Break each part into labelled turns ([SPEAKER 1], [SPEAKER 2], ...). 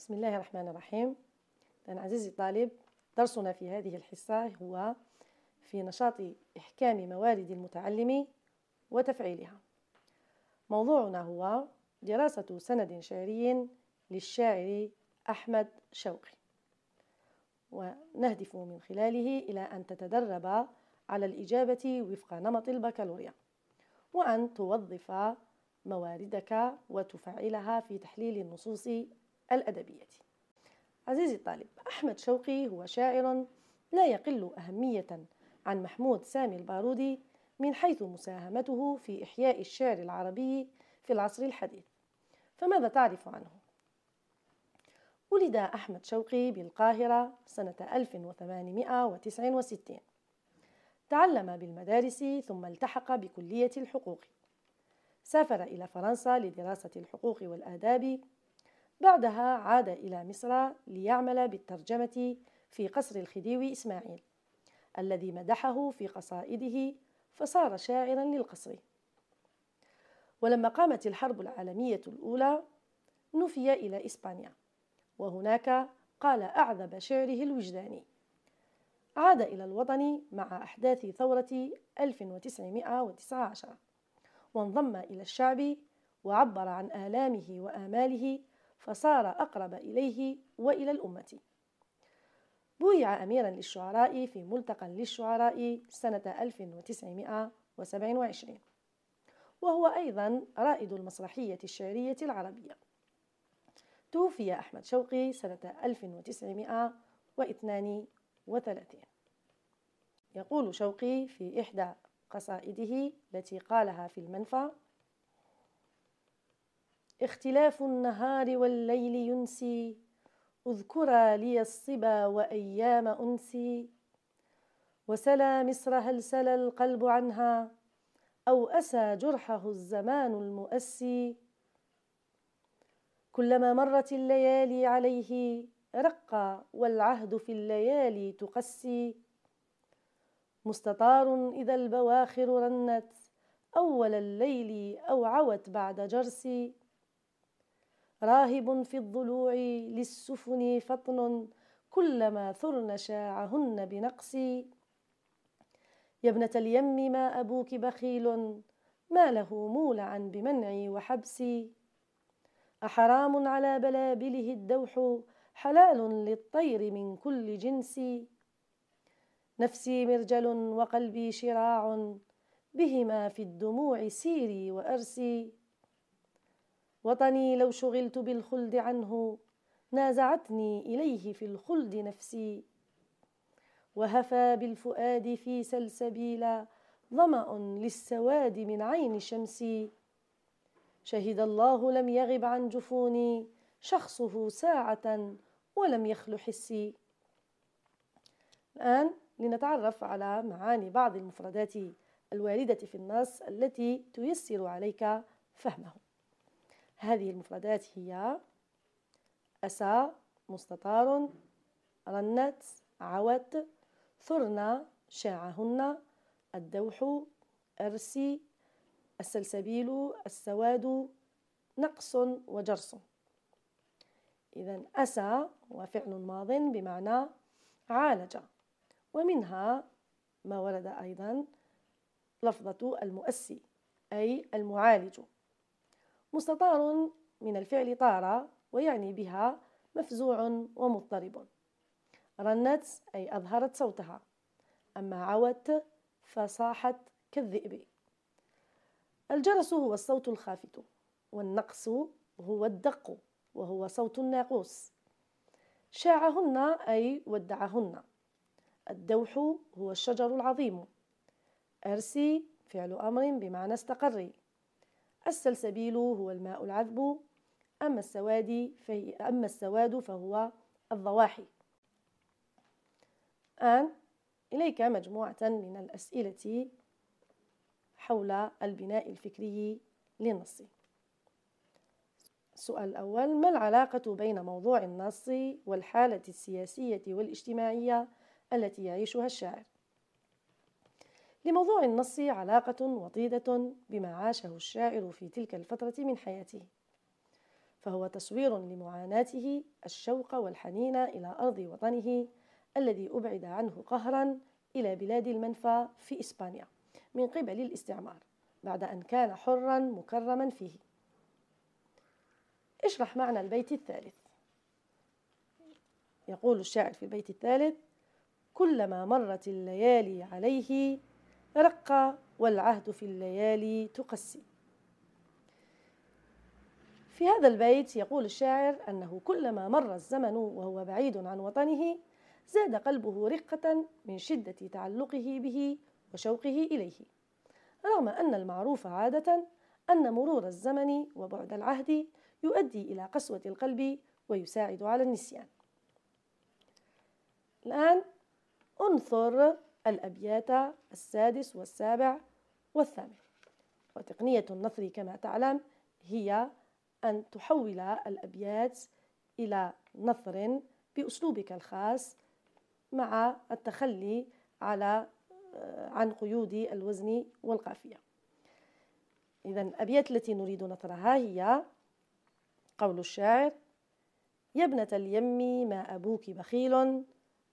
[SPEAKER 1] بسم الله الرحمن الرحيم إذن عزيزي الطالب درسنا في هذه الحصة هو في نشاط إحكام موارد المتعلم وتفعيلها موضوعنا هو دراسة سند شعري للشاعر أحمد شوقي ونهدف من خلاله إلى أن تتدرب على الإجابة وفق نمط البكالوريا وأن توظف مواردك وتفعلها في تحليل النصوص الأدبية عزيزي الطالب أحمد شوقي هو شاعر لا يقل أهمية عن محمود سامي البارودي من حيث مساهمته في إحياء الشعر العربي في العصر الحديث فماذا تعرف عنه؟ ولد أحمد شوقي بالقاهرة سنة 1869 تعلم بالمدارس ثم التحق بكلية الحقوق سافر إلى فرنسا لدراسة الحقوق والآداب بعدها عاد إلى مصر ليعمل بالترجمة في قصر الخديوي إسماعيل الذي مدحه في قصائده فصار شاعرا للقصر ولما قامت الحرب العالمية الأولى نفي إلى إسبانيا وهناك قال أعذب شعره الوجداني عاد إلى الوطن مع أحداث ثورة 1919 وانضم إلى الشعب وعبر عن آلامه وآماله فصار أقرب إليه وإلى الأمة بويع أميرا للشعراء في ملتقى للشعراء سنة 1927 وهو أيضا رائد المسرحية الشعرية العربية توفي أحمد شوقي سنة 1932 يقول شوقي في إحدى قصائده التي قالها في المنفى اختلاف النهار والليل ينسي اذكرا لي الصبا وأيام أنسي وسلا مصر هل سلا القلب عنها أو أسى جرحه الزمان المؤسي كلما مرت الليالي عليه رقى والعهد في الليالي تقسي مستطار إذا البواخر رنت أول الليل أو عوت بعد جرسي راهب في الضلوع للسفن فطن كلما ثرن شاعهن بنقصي يا ابنة اليم ما أبوك بخيل ما له مولعا بمنعي وحبسي أحرام على بلابله الدوح حلال للطير من كل جنس نفسي مرجل وقلبي شراع بهما في الدموع سيري وأرسي وطني لو شغلت بالخلد عنه نازعتني إليه في الخلد نفسي وهفى بالفؤاد في سلسبيلا ظمأ للسواد من عين شمسي شهد الله لم يغب عن جفوني شخصه ساعة ولم يخل حسي الآن لنتعرف على معاني بعض المفردات الواردة في النص التي تيسر عليك فهمه هذه المفردات هي أسى مستطار رنت عوت ثرنا شاعهن الدوح أرسي السلسبيل السواد نقص وجرس إذا أسى هو فعل ماض بمعنى عالج ومنها ما ورد أيضا لفظة المؤسي أي المعالج مستطار من الفعل طار ويعني بها مفزوع ومضطرب رنت أي أظهرت صوتها أما عوت فصاحت كالذئب الجرس هو الصوت الخافت والنقص هو الدق وهو صوت الناقوس شاعهن أي ودعهن الدوح هو الشجر العظيم أرسي فعل أمر بمعنى استقري السلسبيل هو الماء العذب أما السواد فهي أما السواد فهو الضواحي الآن إليك مجموعة من الأسئلة حول البناء الفكري للنص السؤال الأول ما العلاقة بين موضوع النص والحالة السياسية والاجتماعية التي يعيشها الشاعر لموضوع النص علاقة وطيدة بما عاشه الشاعر في تلك الفترة من حياته فهو تصوير لمعاناته الشوق والحنين إلى أرض وطنه الذي أبعد عنه قهرا إلى بلاد المنفى في إسبانيا من قبل الاستعمار بعد أن كان حرا مكرما فيه اشرح معنى البيت الثالث يقول الشاعر في البيت الثالث كلما مرت الليالي عليه رق والعهد في الليالي تقسي في هذا البيت يقول الشاعر أنه كلما مر الزمن وهو بعيد عن وطنه زاد قلبه رقة من شدة تعلقه به وشوقه إليه رغم أن المعروف عادة أن مرور الزمن وبعد العهد يؤدي إلى قسوة القلب ويساعد على النسيان الآن انثر الأبيات السادس والسابع والثامن وتقنية النثر كما تعلم هي أن تحول الأبيات إلى نثر بأسلوبك الخاص مع التخلي على آه، عن قيود الوزن والقافية إذا الأبيات التي نريد نثرها هي قول الشاعر يا ابنة اليم ما أبوك بخيل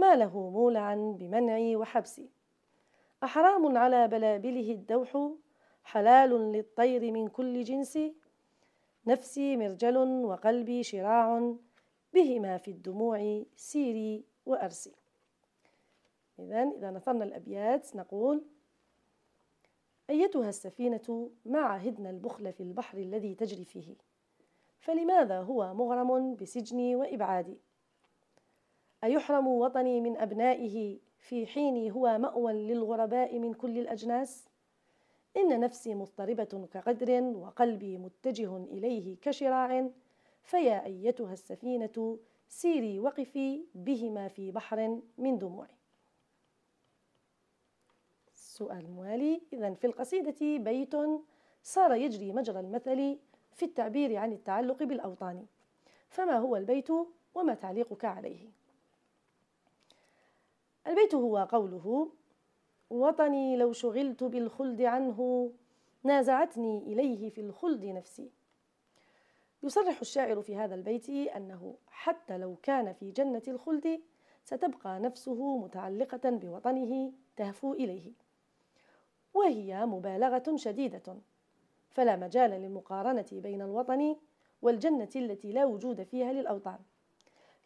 [SPEAKER 1] ما له مولعا بمنعي وحبسي أحرام على بلابله الدوح حلال للطير من كل جنس نفسي مرجل وقلبي شراع بهما في الدموع سيري وأرسي إذا إذا نثرنا الأبيات نقول أيتها السفينة ما عهدنا البخل في البحر الذي تجري فيه فلماذا هو مغرم بسجني وإبعادي أيحرم وطني من أبنائه في حين هو مأوى للغرباء من كل الأجناس إن نفسي مضطربة كغدر وقلبي متجه إليه كشراع فيا أيتها السفينة سيري وقفي بهما في بحر من دموع السؤال الموالي إذا في القصيدة بيت صار يجري مجرى المثل في التعبير عن التعلق بالأوطان فما هو البيت وما تعليقك عليه البيت هو قوله وطني لو شغلت بالخلد عنه نازعتني إليه في الخلد نفسي يصرح الشاعر في هذا البيت أنه حتى لو كان في جنة الخلد ستبقى نفسه متعلقة بوطنه تهفو إليه وهي مبالغة شديدة فلا مجال للمقارنة بين الوطن والجنة التي لا وجود فيها للأوطان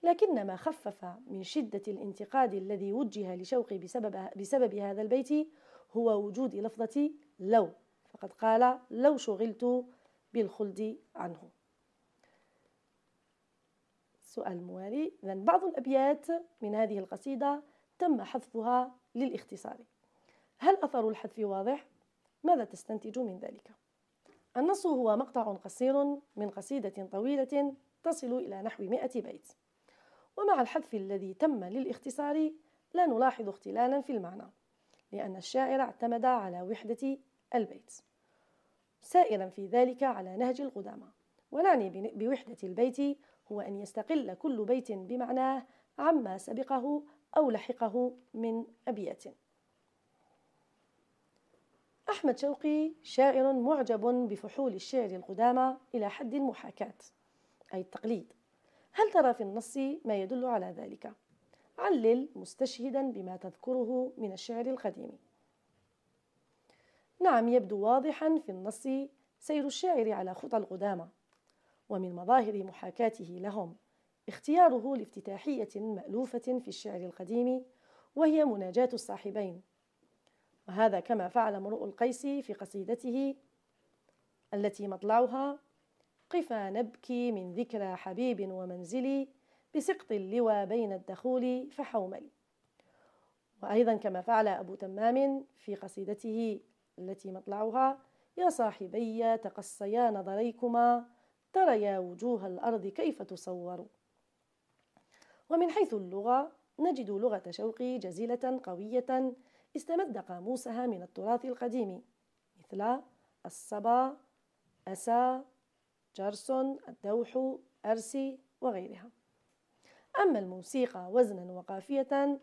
[SPEAKER 1] لكن ما خفف من شدة الانتقاد الذي وجه لشوقي بسبب, بسبب هذا البيت هو وجود لفظة لو فقد قال لو شغلت بالخلد عنه السؤال الموالي إذا بعض الأبيات من هذه القصيدة تم حذفها للاختصار هل أثر الحذف واضح؟ ماذا تستنتج من ذلك؟ النص هو مقطع قصير من قصيدة طويلة تصل إلى نحو مئة بيت ومع الحذف الذي تم للاختصار لا نلاحظ اختلالا في المعنى لأن الشاعر اعتمد على وحدة البيت سائرا في ذلك على نهج القدامى ونعني بوحدة البيت هو أن يستقل كل بيت بمعناه عما سبقه أو لحقه من أبيات أحمد شوقي شاعر معجب بفحول الشعر القدامى إلى حد المحاكاة أي التقليد هل ترى في النص ما يدل على ذلك؟ علل مستشهدا بما تذكره من الشعر القديم نعم يبدو واضحا في النص سير الشاعر على خطى القدامى ومن مظاهر محاكاته لهم اختياره لافتتاحية مألوفة في الشعر القديم وهي مناجاة الصاحبين وهذا كما فعل امرؤ القيس في قصيدته التي مطلعها قفا نبكي من ذكرى حبيب ومنزلي بسقط اللوى بين الدخول فحوملي وأيضا كما فعل أبو تمام في قصيدته التي مطلعها يا صاحبي تقصيا نظريكما تريا وجوه الأرض كيف تصور ومن حيث اللغة نجد لغة شوقي جزيلة قوية استمد قاموسها من التراث القديم مثل الصبا أسى جارسون الدوح أرسي وغيرها أما الموسيقى وزنا وقافية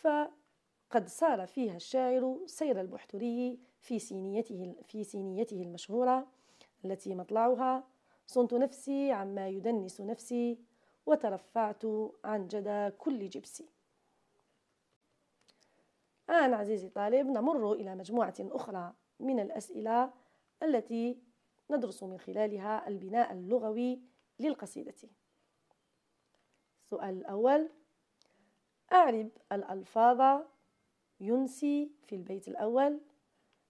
[SPEAKER 1] فقد سار فيها الشاعر سير البحتري في سينيته, في سينيته المشهورة التي مطلعها صنت نفسي عما يدنس نفسي وترفعت عن جدى كل جبسي الآن عزيزي طالب نمر إلى مجموعة أخرى من الأسئلة التي ندرس من خلالها البناء اللغوي للقصيدة السؤال الأول أعرب الألفاظ ينسي في البيت الأول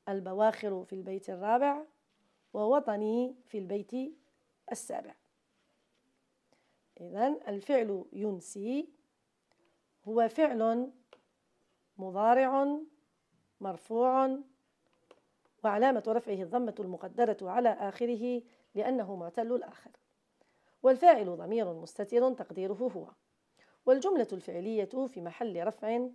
[SPEAKER 1] البواخر في البيت الرابع ووطني في البيت السابع إذا الفعل ينسي هو فعل مضارع مرفوع وعلامة رفعه الضمة المقدرة على آخره لأنه معتل الآخر والفاعل ضمير مستتر تقديره هو والجملة الفعلية في محل رفع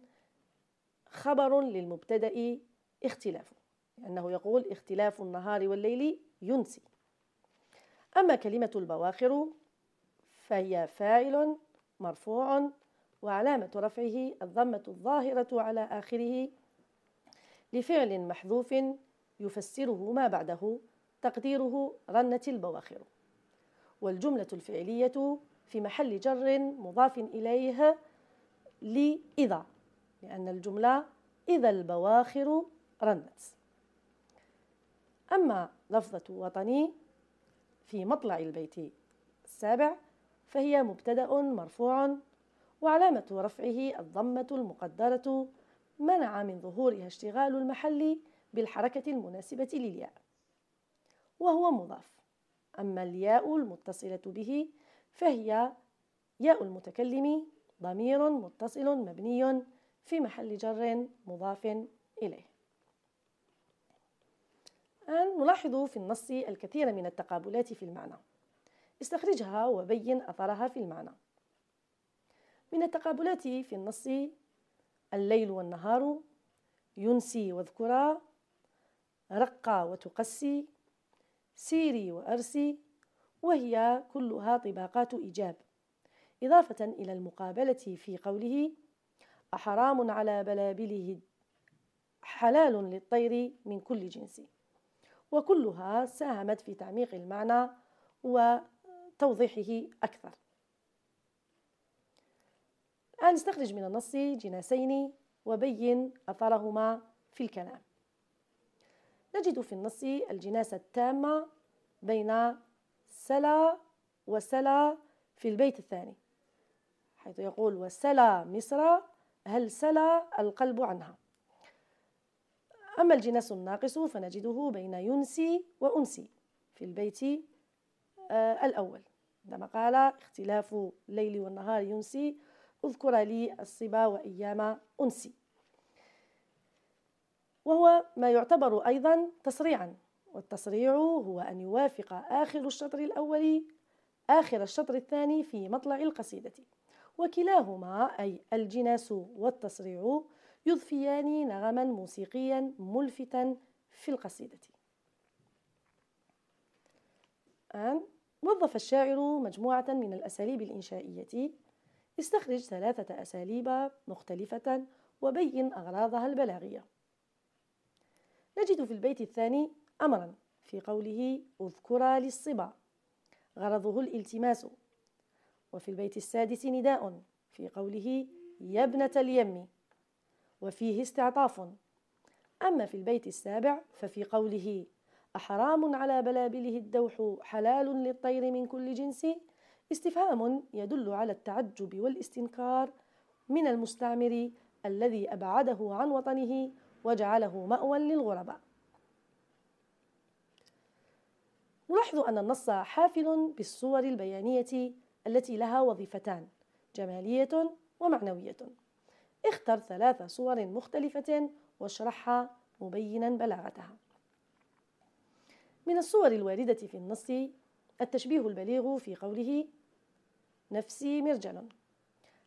[SPEAKER 1] خبر للمبتدأ اختلاف لأنه يقول اختلاف النهار والليل ينسي أما كلمة البواخر فهي فاعل مرفوع وعلامة رفعه الضمة الظاهرة على آخره لفعل محذوف يفسره ما بعده تقديره رنت البواخر والجملة الفعلية في محل جر مضاف إليه لإذا لأن الجملة إذا البواخر رنت أما لفظة وطني في مطلع البيت السابع فهي مبتدأ مرفوع وعلامة رفعه الضمة المقدرة منع من ظهورها اشتغال المحل بالحركة المناسبة للياء وهو مضاف أما الياء المتصلة به فهي ياء المتكلم ضمير متصل مبني في محل جر مضاف إليه الآن نلاحظ في النص الكثير من التقابلات في المعنى استخرجها وبين أثرها في المعنى من التقابلات في النص الليل والنهار ينسي واذكرا رقى وتقسي سيري وأرسي وهي كلها طباقات إيجاب إضافة إلى المقابلة في قوله أحرام على بلابله حلال للطير من كل جنس وكلها ساهمت في تعميق المعنى وتوضيحه أكثر الآن استخرج من النص جناسين وبين أثرهما في الكلام نجد في النص الجناس التامة بين سلا وسلا في البيت الثاني حيث يقول وسلا مصر هل سلا القلب عنها أما الجناس الناقص فنجده بين ينسي وأنسي في البيت آه، الأول عندما قال اختلاف الليل والنهار ينسي اذكر لي الصبا وأيام أنسي وهو ما يعتبر أيضا تصريعا والتصريع هو أن يوافق آخر الشطر الأول آخر الشطر الثاني في مطلع القصيدة وكلاهما أي الجناس والتصريع يضفيان نغما موسيقيا ملفتا في القصيدة الآن وظف الشاعر مجموعة من الأساليب الإنشائية استخرج ثلاثة أساليب مختلفة وبين أغراضها البلاغية نجد في البيت الثاني أمرا في قوله اذكرا للصبا غرضه الالتماس وفي البيت السادس نداء في قوله يا ابنة اليم وفيه استعطاف أما في البيت السابع ففي قوله أحرام على بلابله الدوح حلال للطير من كل جنس استفهام يدل على التعجب والاستنكار من المستعمر الذي أبعده عن وطنه وجعله مأوى للغرباء نلاحظ أن النص حافل بالصور البيانية التي لها وظيفتان جمالية ومعنوية اختر ثلاث صور مختلفة واشرحها مبينا بلاغتها من الصور الواردة في النص التشبيه البليغ في قوله نفسي مرجل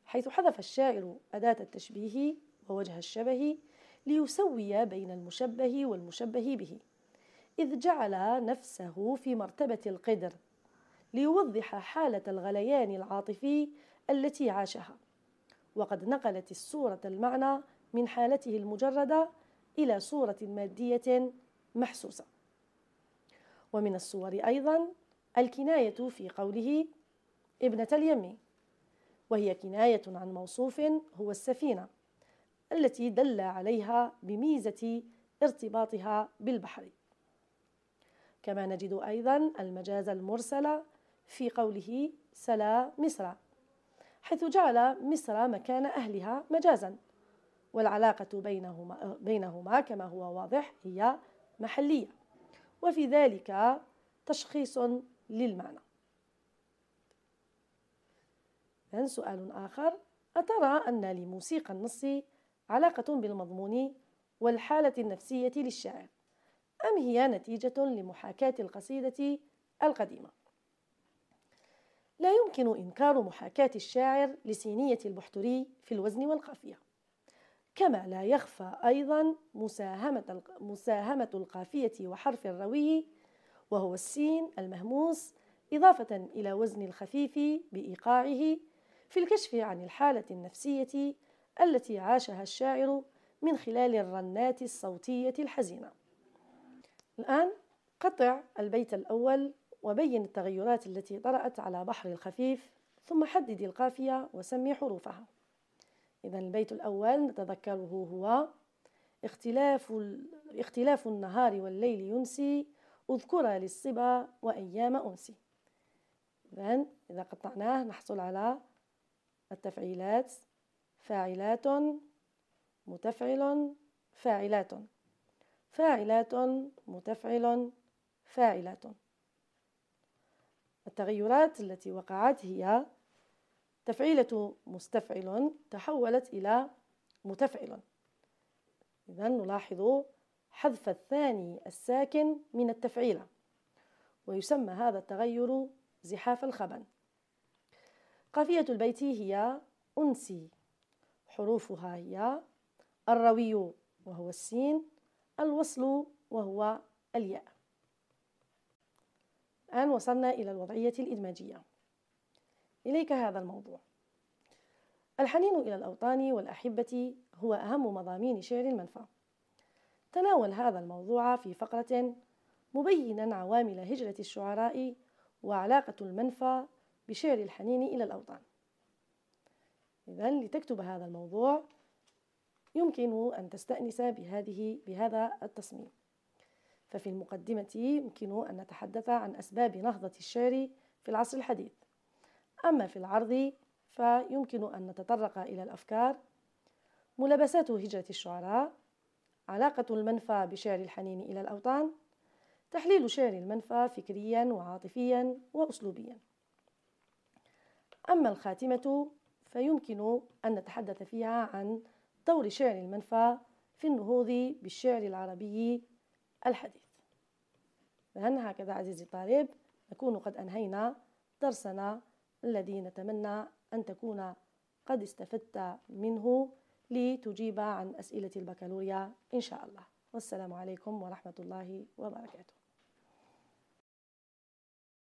[SPEAKER 1] حيث حذف الشاعر أداة التشبيه ووجه الشبه ليسوي بين المشبه والمشبه به إذ جعل نفسه في مرتبة القدر ليوضح حالة الغليان العاطفي التي عاشها وقد نقلت الصورة المعنى من حالته المجردة إلى صورة مادية محسوسة ومن الصور أيضا الكناية في قوله ابنة اليم وهي كناية عن موصوف هو السفينة التي دل عليها بميزة ارتباطها بالبحر كما نجد أيضا المجاز المرسل في قوله سلا مصر حيث جعل مصر مكان أهلها مجازا والعلاقة بينهما, بينهما كما هو واضح هي محلية وفي ذلك تشخيص للمعنى سؤال آخر أترى أن لموسيقى النص علاقة بالمضمون والحالة النفسية للشاعر أم هي نتيجة لمحاكاة القصيدة القديمة لا يمكن إنكار محاكاة الشاعر لسينية البحتري في الوزن والقافية كما لا يخفى أيضا مساهمة, مساهمة القافية وحرف الروي وهو السين المهموس إضافة إلى وزن الخفيف بإيقاعه في الكشف عن الحالة النفسية التي عاشها الشاعر من خلال الرنات الصوتية الحزينة الآن قطع البيت الأول وبين التغيرات التي طرأت على بحر الخفيف ثم حدد القافية وسمي حروفها إذا البيت الأول نتذكره هو اختلاف, اختلاف النهار والليل ينسي أذكر للصبا وأيام أنسي إذا إذا قطعناه نحصل على التفعيلات فاعلات متفعل فاعلات فاعلات متفعل فاعلات التغيرات التي وقعت هي تفعيلة مستفعل تحولت إلى متفعل إذا نلاحظ حذف الثاني الساكن من التفعيلة ويسمى هذا التغير زحاف الخبن قافية البيت هي أنسي حروفها هي الروي وهو السين الوصل وهو الياء الآن وصلنا إلى الوضعية الإدماجية إليك هذا الموضوع الحنين إلى الأوطان والأحبة هو أهم مضامين شعر المنفى تناول هذا الموضوع في فقرة مبينا عوامل هجرة الشعراء وعلاقة المنفى بشعر الحنين إلى الأوطان إذا لتكتب هذا الموضوع يمكن أن تستأنس بهذه بهذا التصميم ففي المقدمة يمكن أن نتحدث عن أسباب نهضة الشعر في العصر الحديث أما في العرض فيمكن أن نتطرق إلى الأفكار ملابسات هجرة الشعراء علاقة المنفى بشعر الحنين إلى الأوطان تحليل شعر المنفى فكريا وعاطفيا وأسلوبيا أما الخاتمة فيمكن أن نتحدث فيها عن دور شعر المنفى في النهوض بالشعر العربي الحديث إذا هكذا عزيزي الطالب نكون قد أنهينا درسنا الذي نتمنى أن تكون قد استفدت منه لتجيب عن أسئلة البكالوريا إن شاء الله والسلام عليكم ورحمة الله وبركاته